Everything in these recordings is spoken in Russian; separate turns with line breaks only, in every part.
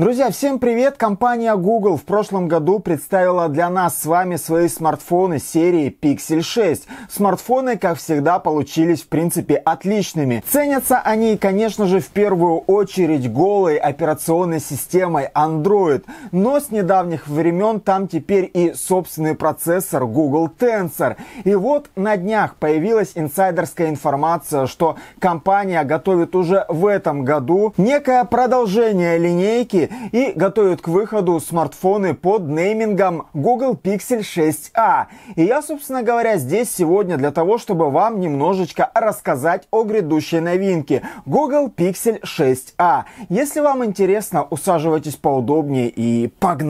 Друзья, всем привет! Компания Google в прошлом году представила для нас с вами свои смартфоны серии Pixel 6. Смартфоны, как всегда, получились в принципе отличными. Ценятся они, конечно же, в первую очередь голой операционной системой Android, но с недавних времен там теперь и собственный процессор Google Tensor. И вот на днях появилась инсайдерская информация, что компания готовит уже в этом году некое продолжение линейки и готовят к выходу смартфоны под неймингом Google Pixel 6a. А. И я, собственно говоря, здесь сегодня для того, чтобы вам немножечко рассказать о грядущей новинке Google Pixel 6a. А. Если вам интересно, усаживайтесь поудобнее и погнали!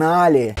Погнали!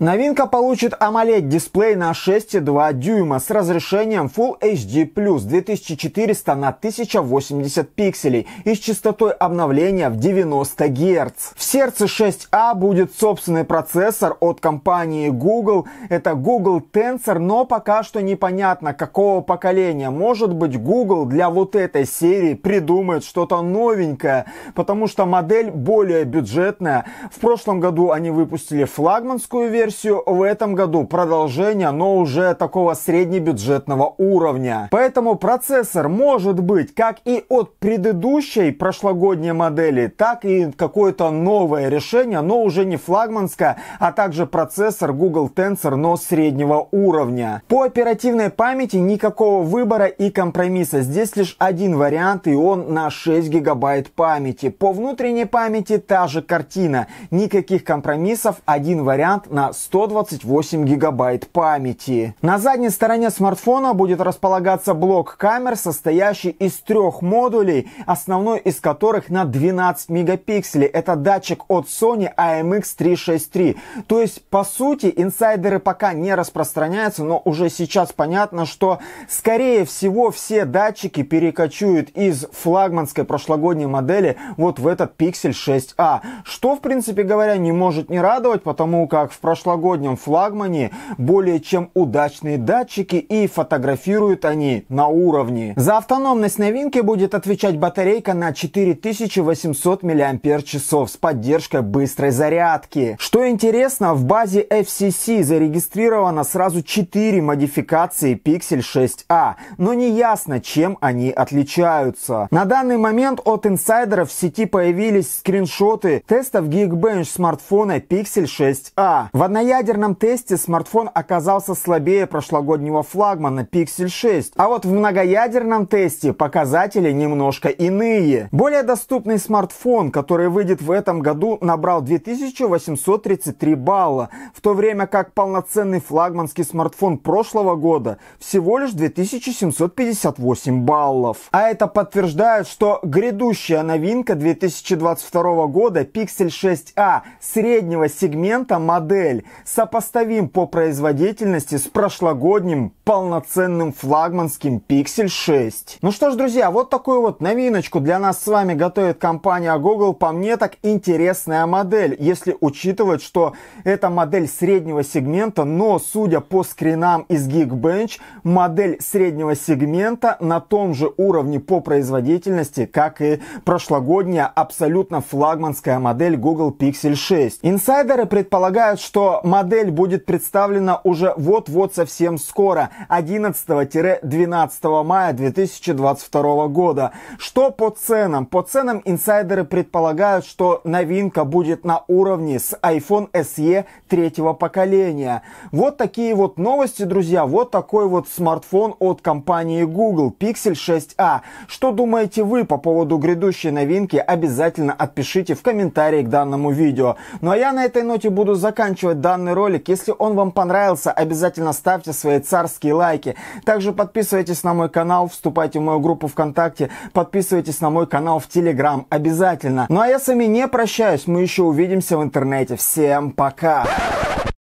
Новинка получит AMOLED-дисплей на 6,2 дюйма с разрешением Full HD+, 2400 на 1080 пикселей и с частотой обновления в 90 Гц. В сердце 6A а будет собственный процессор от компании Google. Это Google Tensor, но пока что непонятно, какого поколения. Может быть, Google для вот этой серии придумает что-то новенькое, потому что модель более бюджетная. В прошлом году они выпустили флагманскую версию, версию в этом году, продолжение, но уже такого среднебюджетного уровня. Поэтому процессор может быть как и от предыдущей прошлогодней модели, так и какое-то новое решение, но уже не флагманское, а также процессор Google Tensor, но среднего уровня. По оперативной памяти никакого выбора и компромисса. Здесь лишь один вариант, и он на 6 гигабайт памяти. По внутренней памяти та же картина. Никаких компромиссов, один вариант на 128 гигабайт памяти. На задней стороне смартфона будет располагаться блок камер, состоящий из трех модулей, основной из которых на 12 мегапикселей. Это датчик от Sony imx 363 То есть, по сути, инсайдеры пока не распространяются, но уже сейчас понятно, что, скорее всего, все датчики перекочуют из флагманской прошлогодней модели вот в этот Pixel 6a. Что, в принципе говоря, не может не радовать, потому как в прошлом прошлогоднем флагмане более чем удачные датчики и фотографируют они на уровне. За автономность новинки будет отвечать батарейка на 4800 мАч с поддержкой быстрой зарядки. Что интересно, в базе FCC зарегистрировано сразу 4 модификации Pixel 6a, а, но не ясно, чем они отличаются. На данный момент от инсайдеров в сети появились скриншоты тестов Geekbench смартфона Pixel 6a. А. В одной на ядерном тесте смартфон оказался слабее прошлогоднего флагмана Pixel 6, а вот в многоядерном тесте показатели немножко иные. Более доступный смартфон, который выйдет в этом году, набрал 2833 балла, в то время как полноценный флагманский смартфон прошлого года всего лишь 2758 баллов. А это подтверждает, что грядущая новинка 2022 года Pixel 6a среднего сегмента модель модель сопоставим по производительности с прошлогодним полноценным флагманским Pixel 6. Ну что ж, друзья, вот такую вот новиночку для нас с вами готовит компания Google. По мне так интересная модель, если учитывать, что это модель среднего сегмента, но судя по скринам из Geekbench, модель среднего сегмента на том же уровне по производительности, как и прошлогодняя абсолютно флагманская модель Google Pixel 6. Инсайдеры предполагают, что модель будет представлена уже вот-вот совсем скоро, 11-12 мая 2022 года. Что по ценам? По ценам инсайдеры предполагают, что новинка будет на уровне с iPhone SE третьего поколения. Вот такие вот новости, друзья. Вот такой вот смартфон от компании Google Pixel 6a. А. Что думаете вы по поводу грядущей новинки? Обязательно отпишите в комментарии к данному видео. Ну а я на этой ноте буду заканчивать данный ролик. Если он вам понравился, обязательно ставьте свои царские лайки. Также подписывайтесь на мой канал, вступайте в мою группу ВКонтакте, подписывайтесь на мой канал в Телеграм, обязательно. Ну а я с вами не прощаюсь, мы еще увидимся в интернете. Всем пока!